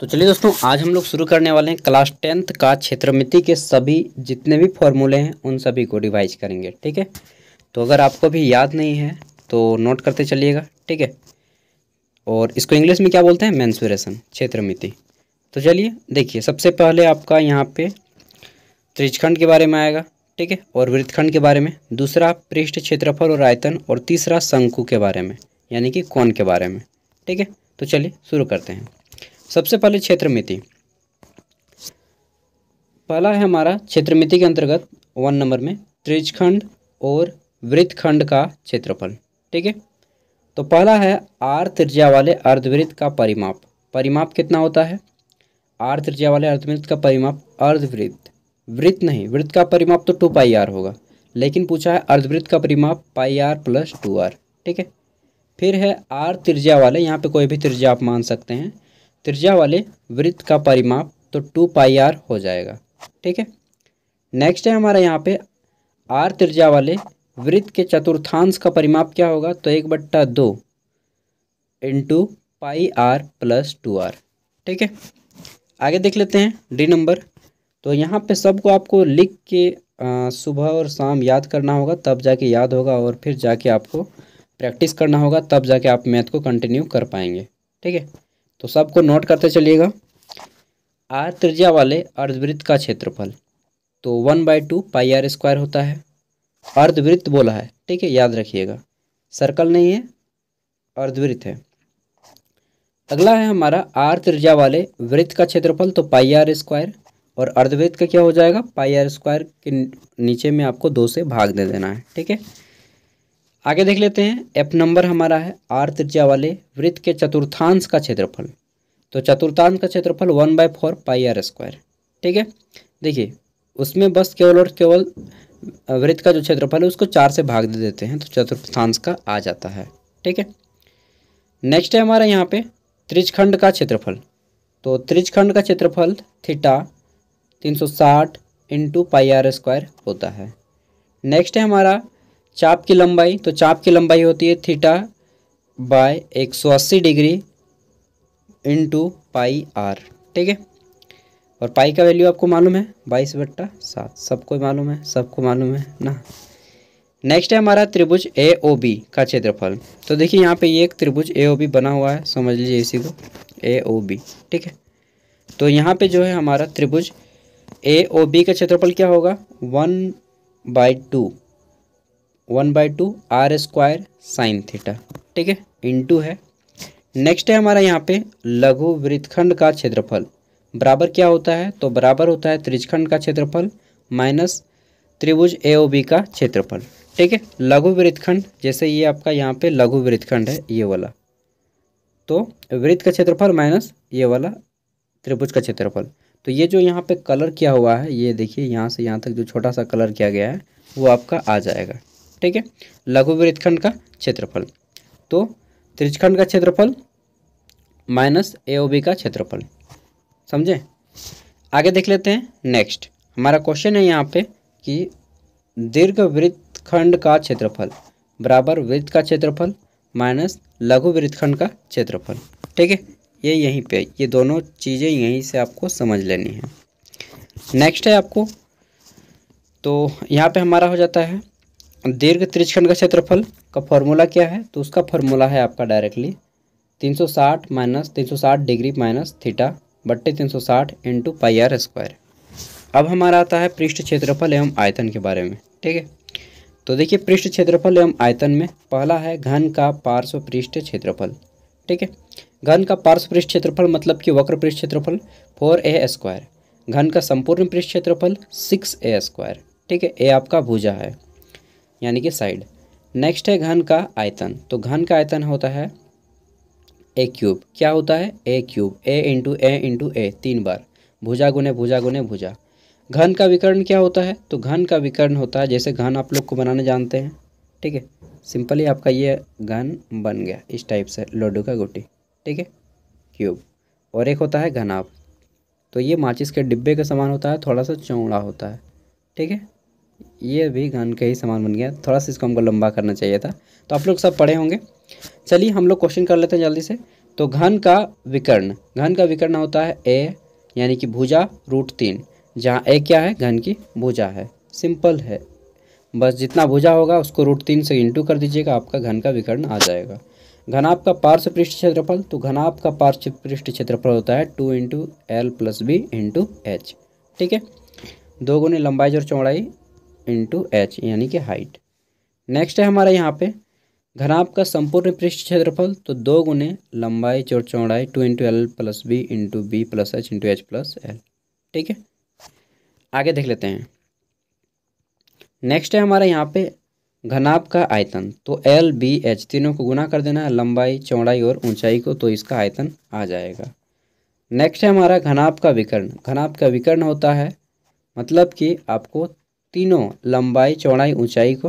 तो चलिए दोस्तों आज हम लोग शुरू करने वाले हैं क्लास टेंथ का क्षेत्रमिति के सभी जितने भी फॉर्मूले हैं उन सभी को रिवाइज करेंगे ठीक है तो अगर आपको भी याद नहीं है तो नोट करते चलिएगा ठीक है और इसको इंग्लिश में क्या बोलते हैं मैंसुरेशन क्षेत्रमिति तो चलिए देखिए सबसे पहले आपका यहाँ पे त्रिजखंड के बारे में आएगा ठीक है और वृत्तखंड के बारे में दूसरा पृष्ठ क्षेत्रफल और आयतन और तीसरा शंकु के बारे में यानी कि कौन के बारे में ठीक है तो चलिए शुरू करते हैं सबसे पहले क्षेत्र मिति पहला है हमारा क्षेत्र मिति के अंतर्गत वन नंबर में त्रिजखंड और वृत्तखंड का क्षेत्रफल ठीक है तो पहला है आर त्रिज्या वाले अर्धवृत्त का परिमाप परिमाप कितना होता है आर त्रिज्या वाले अर्धवृत्त का परिमाप अर्धवृत्त वृत्त नहीं वृत्त का परिमाप तो टू पाई आर होगा लेकिन पूछा है अर्धवृत्त का परिमाप pi r plus two r ठीक है फिर है आर त्रिज्या वाले यहाँ पे कोई भी त्रिज्या आप मान सकते हैं त्रिज्या वाले वृत्त का परिमाप तो टू पाई आर हो जाएगा ठीक है नेक्स्ट है हमारा यहाँ पे आर त्रिज्या वाले वृत्त के चतुर्थांश का परिमाप क्या होगा तो एक बट्टा दो into pi r plus two r ठीक है आगे देख लेते हैं डी नंबर तो यहाँ पे सबको आपको लिख के सुबह और शाम याद करना होगा तब जाके याद होगा और फिर जाके आपको प्रैक्टिस करना होगा तब जाके आप मैथ को कंटिन्यू कर पाएंगे ठीक है तो सबको नोट करते चलिएगा आर त्रिज्या वाले अर्धवृत्त का क्षेत्रफल तो one by two pi r square होता है अर्धवृत्त बोला है ठीक है याद रखिएगा सर्कल नहीं है अर्धवृत्त है अगला है हमारा आर त्रिज्या वाले वृत्त का क्षेत्रफल तो पाई आर स्क्वायर और अर्धवृत्त का क्या हो जाएगा पाई आर स्क्वायर के नीचे में आपको दो से भाग दे देना है ठीक है आगे देख लेते हैं एफ नंबर हमारा है आर त्रिज्या वाले वृत्त के चतुर्थांश का क्षेत्रफल तो चतुर्थांश का क्षेत्रफल one by four pi r square ठीक है देखिए उसमें बस केवल और केवल वृत्त का जो क्षेत्रफल है उसको चार से भाग दे देते हैं तो चतुर्थांश का आ जाता है ठीक है नेक्स्ट है हमारा यहाँ पे त्रिजखंड का क्षेत्रफल तो त्रिजखंड का क्षेत्रफल थीटा 360 सौ साठ इंटू पाई आर स्क्वायर होता है नेक्स्ट है हमारा चाप की लंबाई तो चाप की लंबाई होती है theta by 180 degree into pi r ठीक है और पाई का वैल्यू आपको मालूम है बाईस बट्टा सात सबको मालूम है सबको मालूम है ना नेक्स्ट है हमारा त्रिभुज ए ओ बी का क्षेत्रफल तो देखिए यहाँ पे ये एक त्रिभुज ए ओ बी बना हुआ है समझ लीजिए इसी को ए ओ बी ठीक है तो यहाँ पे जो है हमारा त्रिभुज ए ओ बी का क्षेत्रफल क्या होगा one by two one by two r square sine theta ठीक है टू है नेक्स्ट है हमारा यहाँ पे लघु वृत्तखंड का क्षेत्रफल बराबर क्या होता है तो बराबर होता है त्रिजखंड का क्षेत्रफल माइनस त्रिभुज ए ओ बी का क्षेत्रफल ठीक है लघु वृत्तखंड जैसे ये आपका यहाँ पे लघु वृत्तखंड है ये वाला तो वृत्त का क्षेत्रफल माइनस ये वाला त्रिभुज का क्षेत्रफल तो ये जो यहाँ पे कलर किया हुआ है ये देखिए यहाँ से यहाँ तक जो छोटा सा कलर किया गया है वो आपका आ जाएगा ठीक है लघु वृत्तखंड का क्षेत्रफल तो त्रिजखंड का क्षेत्रफल माइनस ए ओ बी का क्षेत्रफल समझे आगे देख लेते हैं नेक्स्ट हमारा क्वेश्चन है यहाँ पे कि दीर्घ वृत्तखंड का क्षेत्रफल बराबर वृत्त का क्षेत्रफल माइनस लघु वृत्तखंड का क्षेत्रफल ठीक है ये यहीं पे ये दोनों चीज़ें यहीं से आपको समझ लेनी है नेक्स्ट है आपको तो यहाँ पे हमारा हो जाता है दीर्घ त्रिक्षण का क्षेत्रफल का फॉर्मूला क्या है तो उसका फॉर्मूला है आपका directly 360 minus 360 degree minus theta बट्टे 360 इंटू पाई आर स्क्वायर अब हमारा आता है पृष्ठ क्षेत्रफल एवं आयतन के बारे में ठीक है तो देखिए पृष्ठ क्षेत्रफल एवं आयतन में पहला है घन का पार्श्व पृष्ठ क्षेत्रफल ठीक है घन का पार्श्व पृष्ठ क्षेत्रफल मतलब कि वक्र पृष्ठ क्षेत्रफल फोर ए स्क्वायर घन का संपूर्ण पृष्ठ क्षेत्रफल सिक्स ए स्क्वायर ठीक है ए आपका भूजा है यानी कि साइड नेक्स्ट है घन का आयतन तो घन का आयतन होता है ए क्यूब क्या होता है a cube a into a into a तीन बार भुजा गुने भुजा गुने भुजा घन का विकर्ण क्या होता है तो घन का विकर्ण होता है जैसे घन आप लोग को बनाने जानते हैं ठीक है सिंपली आपका ये घन बन गया इस टाइप से लड्डू का गोटी ठीक है क्यूब और एक होता है घनाभ तो ये माचिस के डिब्बे के समान होता है थोड़ा सा चौड़ा होता है ठीक है ये भी घन का ही सामान बन गया थोड़ा सा इसको हमको लंबा करना चाहिए था तो आप लोग सब पढ़े होंगे चलिए हम लोग क्वेश्चन कर लेते हैं जल्दी से तो घन का विकर्ण घन का विकर्ण होता है ए यानी कि भुजा रूट तीन जहाँ ए क्या है घन की भुजा है सिंपल है बस जितना भुजा होगा उसको रूट तीन से इंटू कर दीजिएगा आपका घन का विकर्ण आ जाएगा घनाप का पार्श्व पृष्ठ क्षेत्रफल तो घनाप का पार्श्व पृष्ठ क्षेत्रफल होता है two into l plus b into h ठीक है दो गुने लंबाई और चौड़ाई इंटू एच यानी कि हाइट नेक्स्ट है हमारा यहाँ पे घनाभ का संपूर्ण पृष्ठ क्षेत्रफल तो दो गुने लंबाई और चौड़ाई two into l plus b into b plus h into h plus l ठीक है आगे देख लेते हैं नेक्स्ट है हमारा यहाँ पे घनाभ का आयतन तो एल बी एच तीनों को गुना कर देना है लंबाई चौड़ाई और ऊंचाई को तो इसका आयतन आ जाएगा नेक्स्ट है हमारा घनाभ का विकर्ण घनाभ का विकर्ण होता है मतलब कि आपको तीनों लंबाई चौड़ाई ऊंचाई को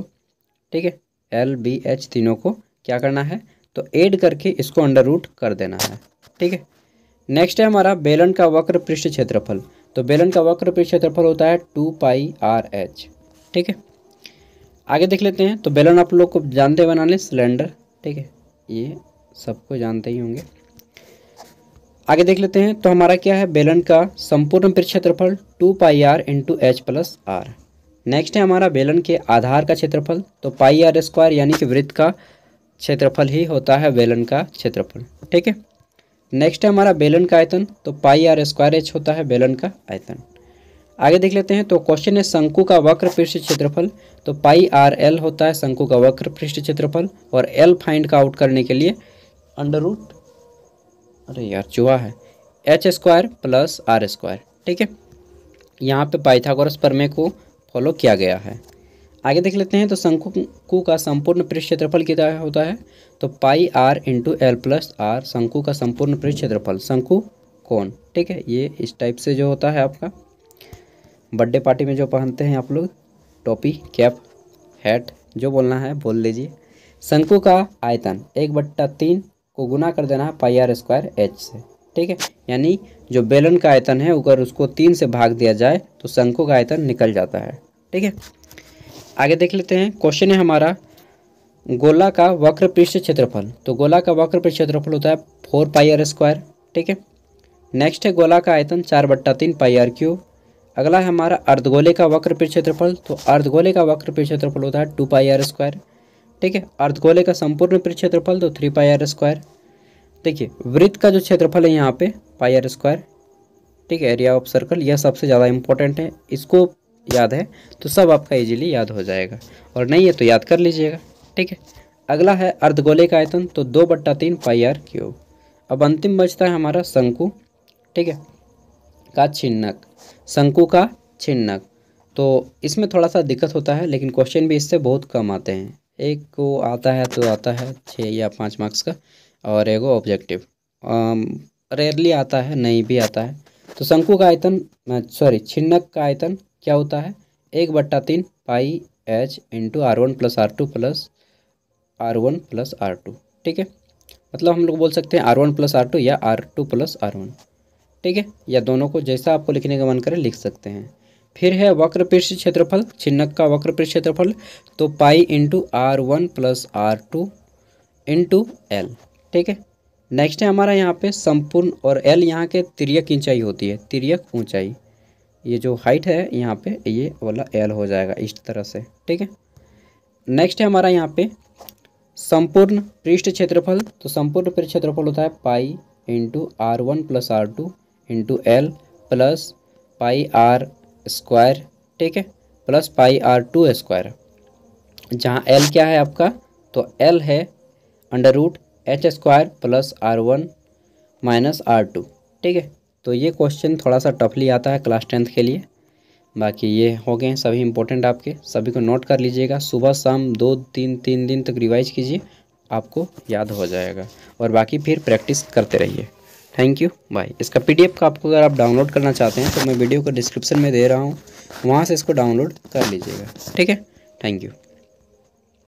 ठीक है एल बी एच तीनों को क्या करना है तो ऐड करके इसको अंडर रूट कर देना है ठीक है नेक्स्ट है हमारा बेलन का वक्र पृष्ठ क्षेत्रफल तो बेलन का वक्र पृष्ठ क्षेत्रफल होता है टू पाई आर एच ठीक है आगे देख लेते हैं तो बेलन आप लोग को जानते बना बनाने सिलेंडर ठीक है ये सबको जानते ही होंगे आगे देख लेते हैं तो हमारा क्या है बेलन का संपूर्ण पृष्ठ क्षेत्रफल two pi r into h plus r next है हमारा बेलन के आधार का क्षेत्रफल तो पाई आर स्क्वायर यानी कि वृत्त का क्षेत्रफल ही होता है बेलन का क्षेत्रफल ठीक है नेक्स्ट है हमारा बेलन का आयतन तो पाई आर स्क्वायर एच होता है बेलन का आयतन आगे देख लेते हैं तो क्वेश्चन है शंकु का वक्र पृष्ठ क्षेत्रफल तो पाई आर एल होता है शंकु का वक्र पृष्ठ क्षेत्रफल और एल फाइंड का आउट करने के लिए अंडर रूट अरे यार चुहा है h square plus r square ठीक है यहाँ पे पाइथागोरस प्रमेय को फॉलो किया गया है आगे देख लेते हैं तो शंकु कु का संपूर्ण पृष्ठ क्षेत्रफल कितना होता है तो pi r into l plus r शंकु का संपूर्ण पृष्ठ क्षेत्रफल शंकु कौन ठीक है ये इस टाइप से जो होता है आपका बर्थडे पार्टी में जो पहनते हैं आप लोग टोपी कैप हैट जो बोलना है बोल लीजिए शंकु का आयतन एक बट्टा तीन को गुना कर देना है पाई आर स्क्वायर एच से ठीक है यानी जो बेलन का आयतन है अगर उसको तीन से भाग दिया जाए तो शंकु का आयतन निकल जाता है ठीक है आगे देख लेते हैं क्वेश्चन है हमारा गोला का वक्र पृष्ठ क्षेत्रफल तो गोला का वक्र पृष्ठ क्षेत्रफल होता है फोर पाई आर स्क्वायर ठीक है नेक्स्ट है गोला का आयतन चार बट्टा तीन पाई आर क्यूब अगला है हमारा अर्धगोले का वक्र पृष्ठ क्षेत्रफल तो अर्धगोले का वक्र पृष्ठ क्षेत्रफल होता है टू पाई आर स्क्वायर ठीक है अर्धगोले का संपूर्ण पृष्ठ क्षेत्रफल तो थ्री पाई आर स्क्वायर देखिए वृत्त का जो क्षेत्रफल है यहाँ पे पाई आर स्क्वायर ठीक है एरिया ऑफ सर्कल यह सबसे ज़्यादा इंपॉर्टेंट है इसको याद है तो सब आपका इजीली याद हो जाएगा और नहीं है तो याद कर लीजिएगा ठीक है अगला है अर्धगोले का आयतन तो दो बट्टा तीन पाई आर क्यूब अब अंतिम बचता है हमारा शंकु ठीक है का छिन्नक शंकु का छिन्नक तो इसमें थोड़ा सा दिक्कत होता है लेकिन क्वेश्चन भी इससे बहुत कम आते हैं एक को आता है तो आता है छः या पाँच मार्क्स का और एगो ऑब्जेक्टिव रेयरली आता है नहीं भी आता है तो शंकु का आयतन सॉरी छिन्नक का आयतन क्या होता है एक बट्टा तीन pi h into r one plus r two plus r one plus r two ठीक है मतलब हम लोग बोल सकते हैं r one plus r two या r two plus r one ठीक है या दोनों को जैसा आपको लिखने का मन करे लिख सकते हैं फिर है वक्र पृष्ठ क्षेत्रफल छिन्नक का वक्र पृष्ठ क्षेत्रफल तो pi into r one plus r two into l ठीक है नेक्स्ट है हमारा यहाँ पे संपूर्ण और एल यहाँ के तिरक ऊंचाई होती है तिरक ऊंचाई ये जो हाइट है यहाँ पे ये वाला एल हो जाएगा इस तरह से ठीक है नेक्स्ट है हमारा यहाँ पे संपूर्ण पृष्ठ क्षेत्रफल तो संपूर्ण पृष्ठ क्षेत्रफल होता है pi into r one plus r two into l plus pi r square ठीक है plus pi r two square जहाँ एल क्या है आपका तो एल है under root h square plus r one minus r two ठीक है तो ये क्वेश्चन थोड़ा सा टफली आता है क्लास टेंथ के लिए बाकी ये हो गए सभी इंपॉर्टेंट आपके सभी को नोट कर लीजिएगा सुबह शाम दो तीन तीन दिन तक रिवाइज कीजिए आपको याद हो जाएगा और बाकी फिर प्रैक्टिस करते रहिए थैंक यू बाय इसका पीडीएफ का आपको अगर आप डाउनलोड करना चाहते हैं तो मैं वीडियो को डिस्क्रिप्शन में दे रहा हूँ वहाँ से इसको डाउनलोड कर लीजिएगा ठीक है थैंक यू